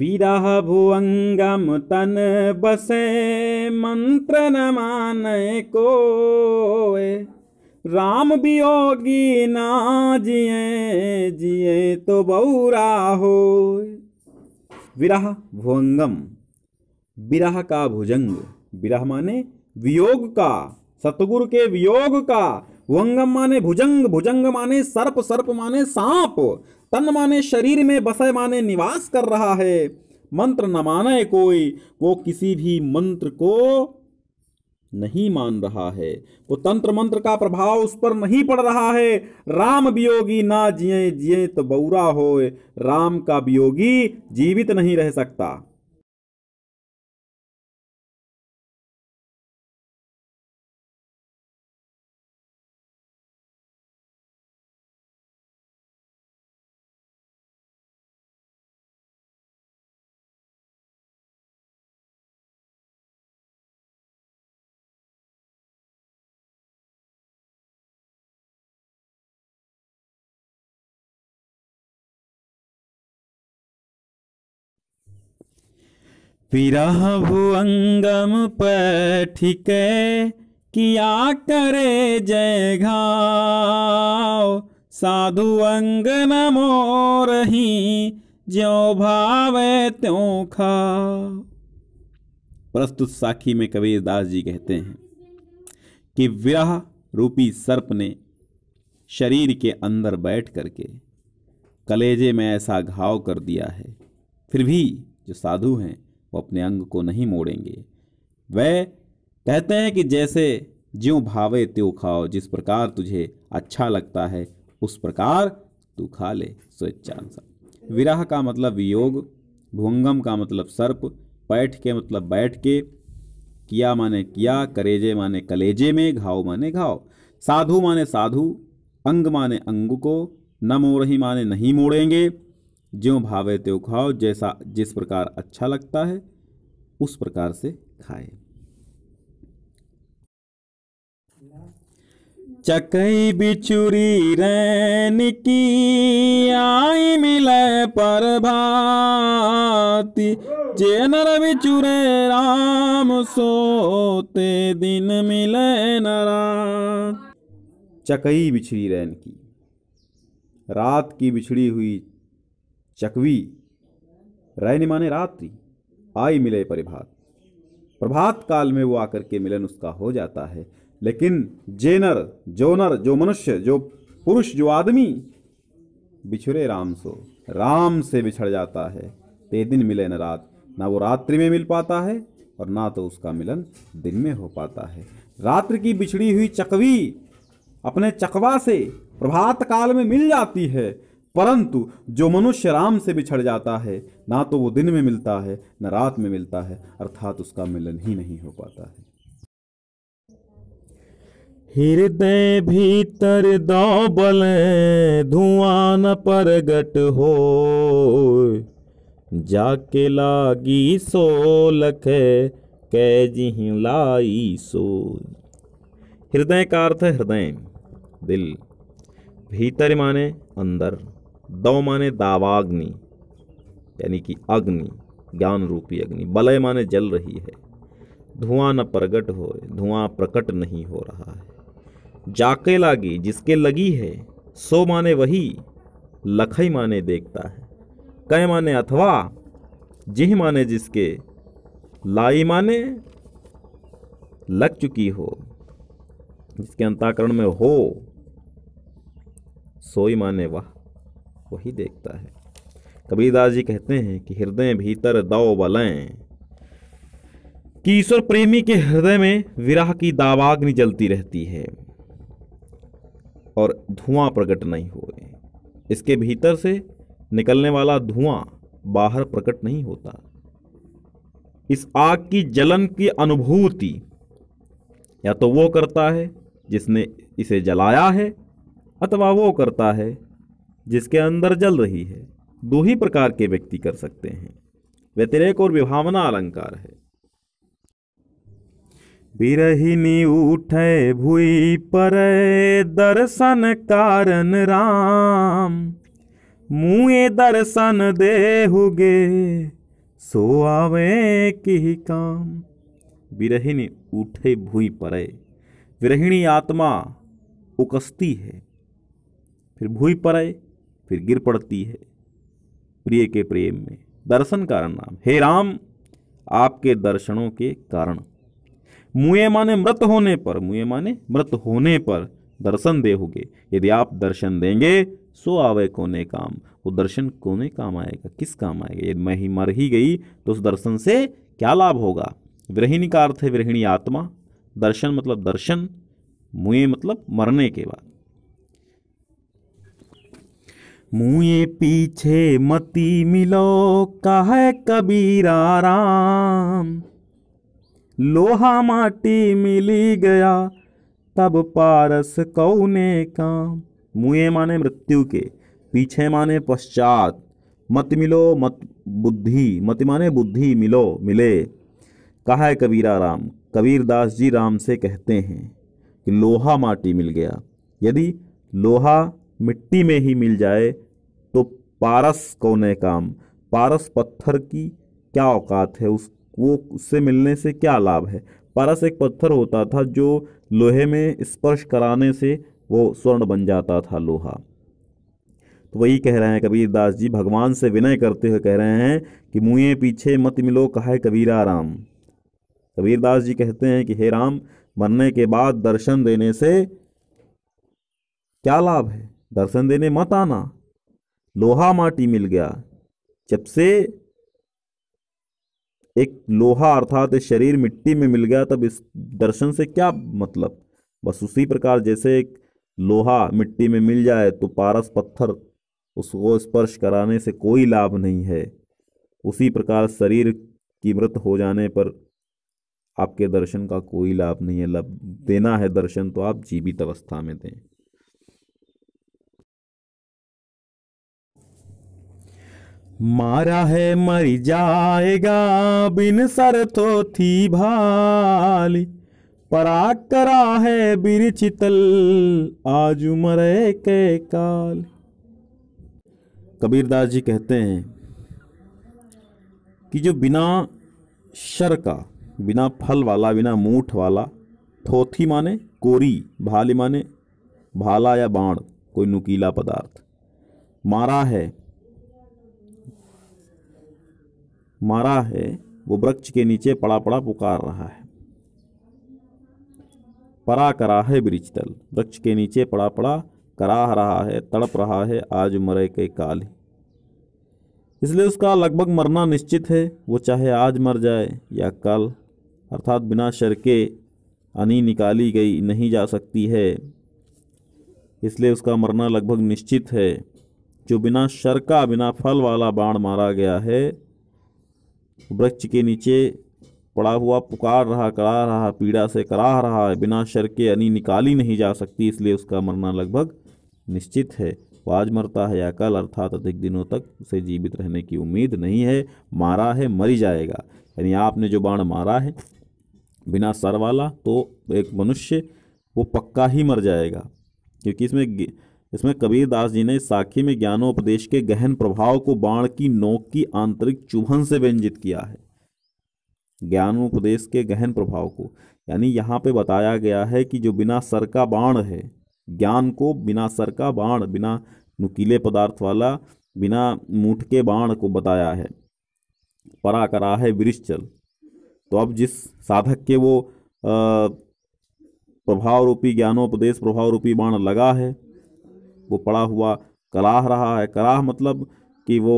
विरह तन बसे मंत्र न को राम वियोगी ना जिए जिए तो बौरा हो विरह भुवंगम विरह का भुजंग विरह माने वियोग का सतगुरु के वियोग का वंगम माने भुजंग भुजंग माने सर्प सर्प माने सांप तन माने शरीर में बसे माने निवास कर रहा है मंत्र न माने कोई वो किसी भी मंत्र को नहीं मान रहा है वो तंत्र मंत्र का प्रभाव उस पर नहीं पड़ रहा है राम वियोगी ना जिए जिए तो बौरा हो राम का वियोगी जीवित नहीं रह सकता पिराहु अंगम पैठिके किया करे जय घाओ साधु अंग न रही ज्यो भावे त्यों खा प्रस्तुत साखी में कबीर दास जी कहते हैं कि विरह रूपी सर्प ने शरीर के अंदर बैठ करके कलेजे में ऐसा घाव कर दिया है फिर भी जो साधु हैं वो अपने अंग को नहीं मोड़ेंगे वह कहते हैं कि जैसे ज्यों भावे त्यों खाओ जिस प्रकार तुझे अच्छा लगता है उस प्रकार तू खा ले स्वेच्छानुसार विराह का मतलब वियोग भुंगम का मतलब सर्प बैठ के मतलब बैठ के किया माने किया करेजे माने कलेजे में घाव माने घाव साधु माने साधु अंग माने अंग को न मोड़ ही माने नहीं मोड़ेंगे ज्यों भावे त्यों खाओ जैसा जिस प्रकार अच्छा लगता है उस प्रकार से खाए चकई बिचुरी रैन की आई मिले पर भाती जे नर बिचुरे राम सोते दिन मिले नरा चकई बिछड़ी रैन की रात की बिछड़ी हुई चकवी रहनी माने रात्रि आई मिले परिभात प्रभात काल में वो आकर के मिलन उसका हो जाता है लेकिन जेनर जोनर जो मनुष्य जो पुरुष जो आदमी बिछुरे राम सो राम से बिछड़ जाता है ते दिन मिले न रात ना वो रात्रि में मिल पाता है और ना तो उसका मिलन दिन में हो पाता है रात्र की बिछड़ी हुई चकवी अपने चकवा से प्रभात काल में मिल जाती है परंतु जो मनुष्य राम से बिछड़ जाता है ना तो वो दिन में मिलता है न रात में मिलता है अर्थात उसका मिलन ही नहीं हो पाता है हृदय भीतर दौबल धुआं न प्रगट हो जाके लागी सोलख कै जी लाई सो हृदय का अर्थ है हृदय दिल भीतर माने अंदर दव माने दावाग्नि यानी कि अग्नि ज्ञान रूपी अग्नि बलय माने जल रही है धुआं न प्रगट हो धुआं प्रकट नहीं हो रहा है जाके लागी जिसके लगी है सो माने वही लखई माने देखता है कै माने अथवा जिह माने जिसके लाई माने लग चुकी हो जिसके अंताकरण में हो सोई माने वह वही देखता है कबीरदास जी कहते हैं कि हृदय भीतर दौ बलें कि ईश्वर प्रेमी के हृदय में विराह की दावाग्नि जलती रहती है और धुआं प्रकट नहीं हुए इसके भीतर से निकलने वाला धुआं बाहर प्रकट नहीं होता इस आग की जलन की अनुभूति या तो वो करता है जिसने इसे जलाया है अथवा वो करता है जिसके अंदर जल रही है दो ही प्रकार के व्यक्ति कर सकते हैं व्यतिरेक और विभावना अलंकार है बिरहिनी उठे भुई पर दर्शन कारण राम मुए दर्शन देहुगे सो आवे की काम विरहिणी उठे भूई परे विरहिणी आत्मा उकसती है फिर भूई परे फिर गिर पड़ती है प्रिय के प्रेम में दर्शन कारण नाम हे राम आपके दर्शनों के कारण मुए माने मृत होने पर मुए माने मृत होने पर दर्शन देहोगे यदि आप दर्शन देंगे सो आवे कोने काम वो दर्शन कोने काम आएगा किस काम आएगा यदि मैं ही मर ही गई तो उस दर्शन से क्या लाभ होगा विरहिणी का अर्थ है विरहिणी आत्मा दर्शन मतलब दर्शन मुए मतलब मरने के बाद मुए पीछे मती मिलो कह कबीरा राम लोहा माटी मिली गया तब पारस कौने काम मुए माने मृत्यु के पीछे माने पश्चात मत मिलो मत बुद्धि मत माने बुद्धि मिलो मिले कहा है कबीरा राम कबीरदास जी राम से कहते हैं कि लोहा माटी मिल गया यदि लोहा मिट्टी में ही मिल जाए तो पारस कौन काम पारस पत्थर की क्या औकात है उस वो उससे मिलने से क्या लाभ है पारस एक पत्थर होता था जो लोहे में स्पर्श कराने से वो स्वर्ण बन जाता था लोहा तो वही कह रहे हैं कबीरदास जी भगवान से विनय करते हुए कह रहे हैं कि मुँह पीछे मत मिलो कहा है कबीरा राम कबीरदास जी कहते हैं कि हे राम मरने के बाद दर्शन देने से क्या लाभ है दर्शन देने मत आना लोहा माटी मिल गया जब से एक लोहा अर्थात शरीर मिट्टी में मिल गया तब इस दर्शन से क्या मतलब बस उसी प्रकार जैसे एक लोहा मिट्टी में मिल जाए तो पारस पत्थर उसको स्पर्श कराने से कोई लाभ नहीं है उसी प्रकार शरीर की मृत हो जाने पर आपके दर्शन का कोई लाभ नहीं है लाभ देना है दर्शन तो आप जीवित अवस्था में दें मारा है मर जाएगा बिन सर तो थी भाली पराग करा है चितल आज मरे के काल कबीरदास जी कहते हैं कि जो बिना शर का बिना फल वाला बिना मूठ वाला थोथी माने कोरी भाली माने भाला या बाण कोई नुकीला पदार्थ मारा है मारा है वो वृक्ष के नीचे पड़ा पड़ा पुकार रहा है परा करा है वृक्ष तल वृक्ष के नीचे पड़ा पड़ा कराह रहा है तड़प रहा है आज मरे के काल इसलिए उसका लगभग मरना निश्चित है वो चाहे आज मर जाए या कल अर्थात बिना शर के अनी निकाली गई नहीं जा सकती है इसलिए उसका मरना लगभग निश्चित है जो बिना शर का बिना फल वाला बाण मारा गया है वृक्ष के नीचे पड़ा हुआ पुकार रहा करा रहा पीड़ा से कराह रहा है बिना शर के अनी निकाली नहीं जा सकती इसलिए उसका मरना लगभग निश्चित है वो आज मरता है या कल अर्थात अधिक दिनों तक उसे जीवित रहने की उम्मीद नहीं है मारा है मरी जाएगा यानी आपने जो बाण मारा है बिना सर वाला तो एक मनुष्य वो पक्का ही मर जाएगा क्योंकि इसमें इसमें कबीर दास जी ने साखी में ज्ञानोपदेश के गहन प्रभाव को बाण की नोक की आंतरिक चुभन से व्यंजित किया है ज्ञानोपदेश के गहन प्रभाव को यानी यहाँ पे बताया गया है कि जो बिना सर का बाण है ज्ञान को बिना सर का बाण बिना नुकीले पदार्थ वाला बिना मूठ के बाण को बताया है परा करा है वृश्चल तो अब जिस साधक के वो प्रभाव रूपी ज्ञानोपदेश प्रभाव रूपी बाण लगा है वो पड़ा हुआ कराह रहा है कराह मतलब कि वो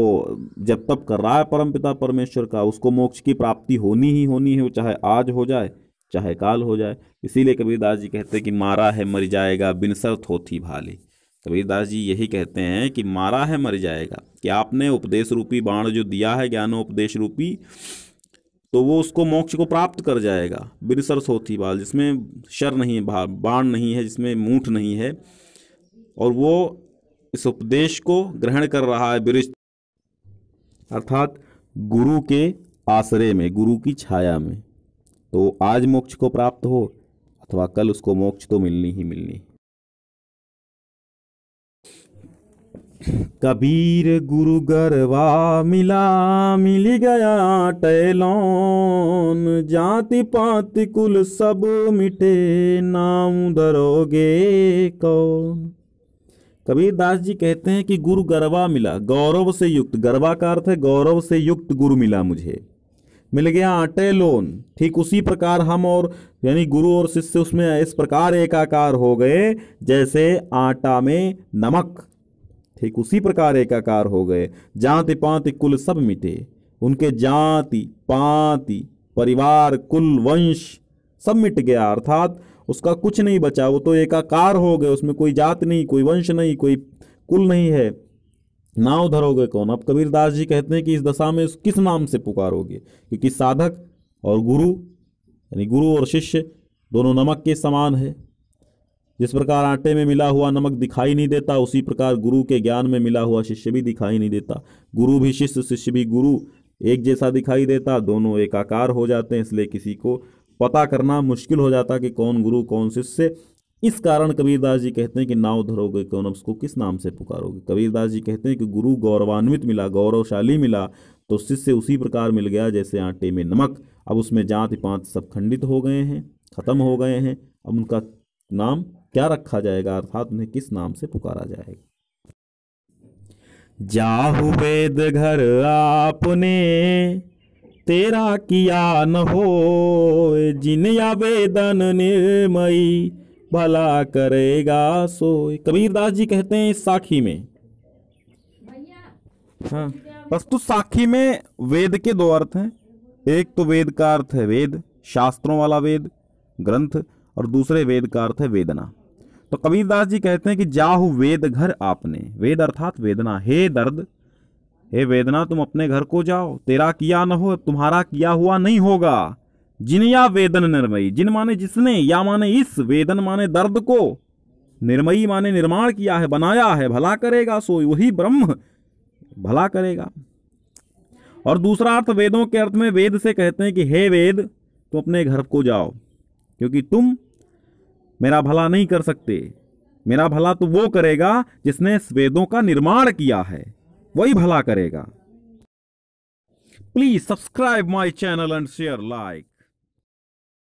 जब तब कर रहा है परमपिता परमेश्वर का उसको मोक्ष की प्राप्ति होनी ही होनी है वो चाहे आज हो जाए चाहे काल हो जाए इसीलिए कबीरदास जी कहते हैं कि मारा है मर जाएगा बिनसर थोथी भाली कबीरदास जी यही कहते हैं कि मारा है मर जाएगा कि आपने उपदेश रूपी बाण जो दिया है ज्ञानोपदेश रूपी तो वो उसको मोक्ष को प्राप्त कर जाएगा बिरसर सोथी बाल जिसमें शर नहीं है बाण नहीं है जिसमें मूठ नहीं है और वो इस उपदेश को ग्रहण कर रहा है बिरिश अर्थात गुरु के आश्रय में गुरु की छाया में तो आज मोक्ष को प्राप्त हो अथवा कल उसको मोक्ष तो मिलनी ही मिलनी कबीर गुरु गरवा मिला मिल गया टैलोन जाति पाति कुल सब मिटे नाम दरोगे कौन कबीरदास जी कहते हैं कि गुरु गरबा मिला गौरव से युक्त गरबा का अर्थ है गौरव से युक्त गुरु मिला मुझे मिल गया आटे लोन ठीक उसी प्रकार हम और यानी गुरु और शिष्य उसमें इस प्रकार एकाकार हो गए जैसे आटा में नमक ठीक उसी प्रकार एकाकार हो गए जाति पाति कुल सब मिटे उनके जाति पाति परिवार कुल वंश सब मिट गया अर्थात उसका कुछ नहीं बचा वो तो एकाकार हो गए उसमें कोई जात नहीं कोई वंश नहीं कोई कुल नहीं है नाव धरोगे कौन अब कबीरदास जी कहते हैं कि इस दशा में किस नाम से पुकारोगे क्योंकि साधक और गुरु यानी गुरु और शिष्य दोनों नमक के समान है जिस प्रकार आटे में मिला हुआ नमक दिखाई नहीं देता उसी प्रकार गुरु के ज्ञान में मिला हुआ शिष्य भी दिखाई नहीं देता गुरु भी शिष्य शिष्य भी गुरु एक जैसा दिखाई देता दोनों एकाकार हो जाते हैं इसलिए किसी को पता करना मुश्किल हो जाता कि कौन गुरु कौन शिष्य इस कारण कबीरदास जी कहते हैं कि नाव धरोगे कौन अब उसको किस नाम से पुकारोगे कबीरदास जी कहते हैं कि गुरु गौरवान्वित मिला गौरवशाली मिला तो शिष्य उसी प्रकार मिल गया जैसे आटे में नमक अब उसमें जाति पांत सब खंडित हो गए हैं खत्म हो गए हैं अब उनका नाम क्या रखा जाएगा अर्थात उन्हें किस नाम से पुकारा जाएगा जाहु वेद घर आपने तेरा किया न हो जिन आवेदन निर्मयी भला करेगा सोय कबीरदास जी कहते हैं साखी में हाँ तो साखी में वेद के दो अर्थ हैं एक तो वेद का अर्थ है वेद शास्त्रों वाला वेद ग्रंथ और दूसरे वेद का अर्थ है वेदना तो कबीरदास जी कहते हैं कि जाहु वेद घर आपने वेद अर्थात वेदना हे दर्द हे वेदना तुम अपने घर को जाओ तेरा किया न हो तुम्हारा किया हुआ नहीं होगा जिन या वेदन निर्मयी जिन माने जिसने या माने इस वेदन माने दर्द को निर्मयी माने निर्माण किया है बनाया है भला करेगा सो वही ब्रह्म भला करेगा और दूसरा अर्थ वेदों के अर्थ में वेद से कहते हैं कि हे वेद तुम अपने घर को जाओ क्योंकि तुम मेरा भला नहीं कर सकते मेरा भला तो वो करेगा जिसने वेदों का निर्माण किया है वही भला करेगा please subscribe my channel and share like